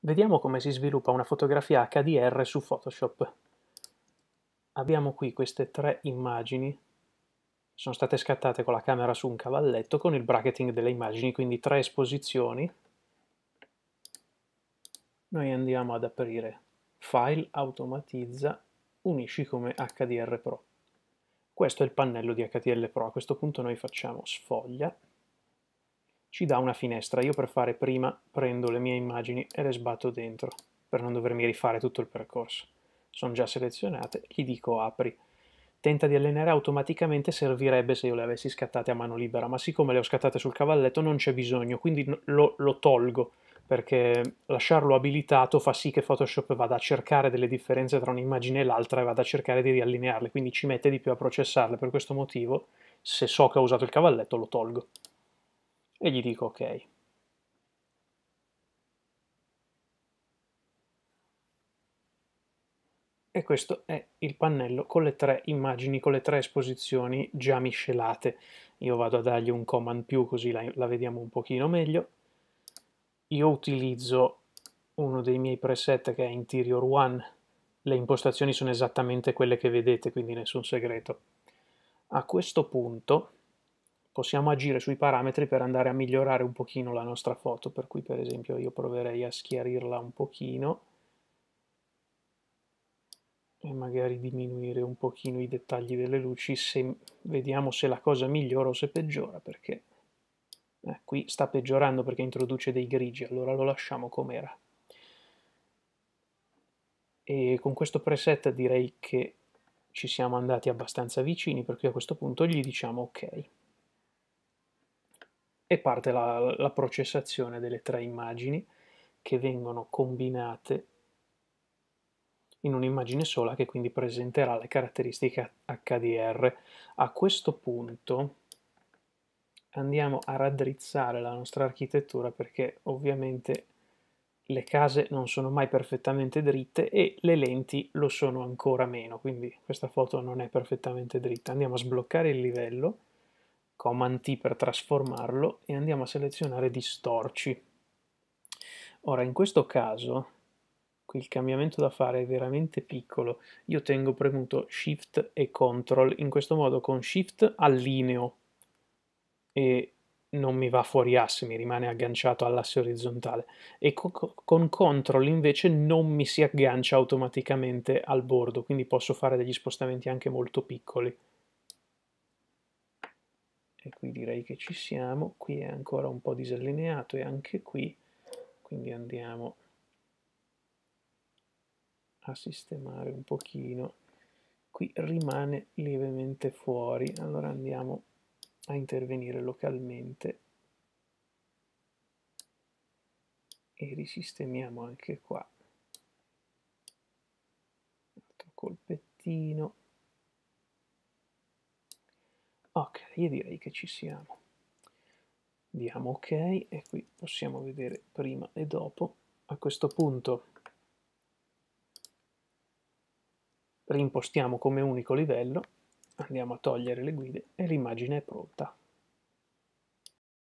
Vediamo come si sviluppa una fotografia HDR su Photoshop. Abbiamo qui queste tre immagini, sono state scattate con la camera su un cavalletto con il bracketing delle immagini, quindi tre esposizioni. Noi andiamo ad aprire File, Automatizza, Unisci come HDR Pro. Questo è il pannello di HDL Pro, a questo punto noi facciamo sfoglia ci dà una finestra. Io per fare prima prendo le mie immagini e le sbatto dentro per non dovermi rifare tutto il percorso. Sono già selezionate, gli dico apri. Tenta di allenare automaticamente, servirebbe se io le avessi scattate a mano libera, ma siccome le ho scattate sul cavalletto non c'è bisogno, quindi lo, lo tolgo perché lasciarlo abilitato fa sì che Photoshop vada a cercare delle differenze tra un'immagine e l'altra e vada a cercare di riallinearle, quindi ci mette di più a processarle. Per questo motivo, se so che ho usato il cavalletto, lo tolgo e gli dico ok. E questo è il pannello con le tre immagini, con le tre esposizioni già miscelate. Io vado a dargli un command più così la, la vediamo un pochino meglio. Io utilizzo uno dei miei preset che è Interior One. Le impostazioni sono esattamente quelle che vedete, quindi nessun segreto. A questo punto possiamo agire sui parametri per andare a migliorare un pochino la nostra foto, per cui per esempio io proverei a schiarirla un pochino e magari diminuire un pochino i dettagli delle luci, se, vediamo se la cosa migliora o se peggiora, perché eh, qui sta peggiorando perché introduce dei grigi, allora lo lasciamo com'era. E con questo preset direi che ci siamo andati abbastanza vicini, per cui a questo punto gli diciamo ok e parte la, la processazione delle tre immagini che vengono combinate in un'immagine sola che quindi presenterà le caratteristiche HDR. A questo punto andiamo a raddrizzare la nostra architettura perché ovviamente le case non sono mai perfettamente dritte e le lenti lo sono ancora meno, quindi questa foto non è perfettamente dritta. Andiamo a sbloccare il livello Command T per trasformarlo e andiamo a selezionare distorci. Ora in questo caso qui il cambiamento da fare è veramente piccolo, io tengo premuto Shift e Control, in questo modo con Shift allineo e non mi va fuori asse, mi rimane agganciato all'asse orizzontale e co con CTRL invece non mi si aggancia automaticamente al bordo, quindi posso fare degli spostamenti anche molto piccoli e qui direi che ci siamo, qui è ancora un po' disallineato e anche qui, quindi andiamo a sistemare un pochino, qui rimane lievemente fuori, allora andiamo a intervenire localmente e risistemiamo anche qua, altro colpettino, Io direi che ci siamo. Diamo ok e qui possiamo vedere prima e dopo. A questo punto rimpostiamo come unico livello, andiamo a togliere le guide e l'immagine è pronta.